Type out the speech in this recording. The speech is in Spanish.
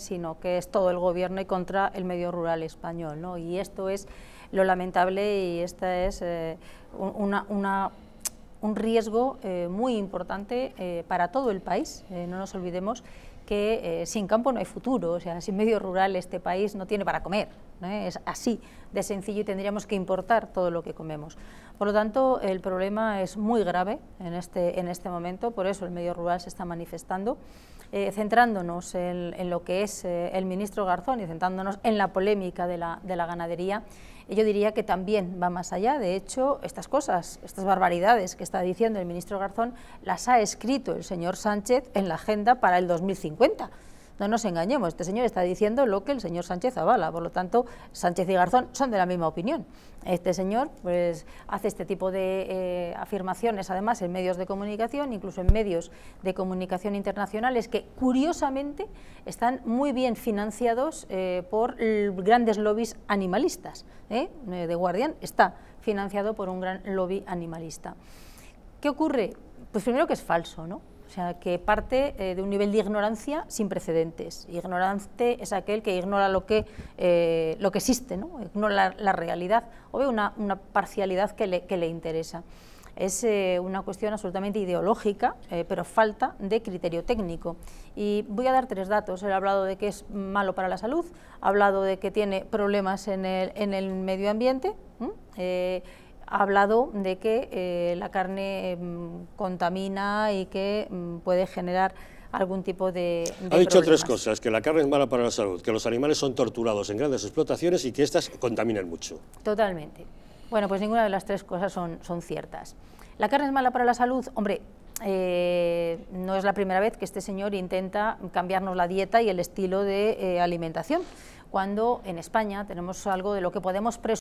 sino que es todo el gobierno y contra el medio rural español. Y esto es lo lamentable y este es eh, una, un riesgo eh, muy importante eh, para todo el país, no nos olvidemos que eh, sin campo no hay futuro, o sea, sin medio rural este país no tiene para comer, ¿no? es así de sencillo y tendríamos que importar todo lo que comemos. Por lo tanto, el problema es muy grave en este, en este momento, por eso el medio rural se está manifestando. Eh, centrándonos en, lo que es eh, el ministro Garzón y centrándonos en la polémica de la, de la ganadería, yo diría que también va más allá. De hecho, estas cosas, estas barbaridades que está diciendo el ministro Garzón, las ha escrito el señor Sánchez en la agenda para el 2050. No nos engañemos, este señor está diciendo lo que el señor Sánchez avala, por lo tanto, Sánchez y Garzón son de la misma opinión. Este señor pues, hace este tipo de eh, afirmaciones, además, en medios de comunicación, incluso en medios de comunicación internacionales, que curiosamente están muy bien financiados eh, por grandes lobbies animalistas. ¿eh? De eh, Guardian está financiado por un gran lobby animalista. ¿Qué ocurre? Pues primero que es falso, ¿no? O sea, que parte eh, de un nivel de ignorancia sin precedentes. Ignorante es aquel que ignora lo que, eh, lo que existe, ¿no? ignora la, realidad o ve una, parcialidad que le, interesa es eh, una cuestión absolutamente ideológica, pero falta de criterio técnico. Y voy a dar tres datos. He hablado de que es malo para la salud, ha hablado de que tiene problemas en el, medio ambiente, ha hablado de que eh, la carne mm, contamina y que mm, puede generar algún tipo de, Ha dicho tres cosas, que la carne es mala para la salud, que los animales son torturados en grandes explotaciones y que éstas contaminan mucho. Totalmente. Bueno, pues ninguna de las tres cosas son, son ciertas. La carne es mala para la salud, hombre, eh, no es la primera vez que este señor intenta cambiarnos la dieta y el estilo de eh, alimentación, cuando en España tenemos algo de lo que podemos presumir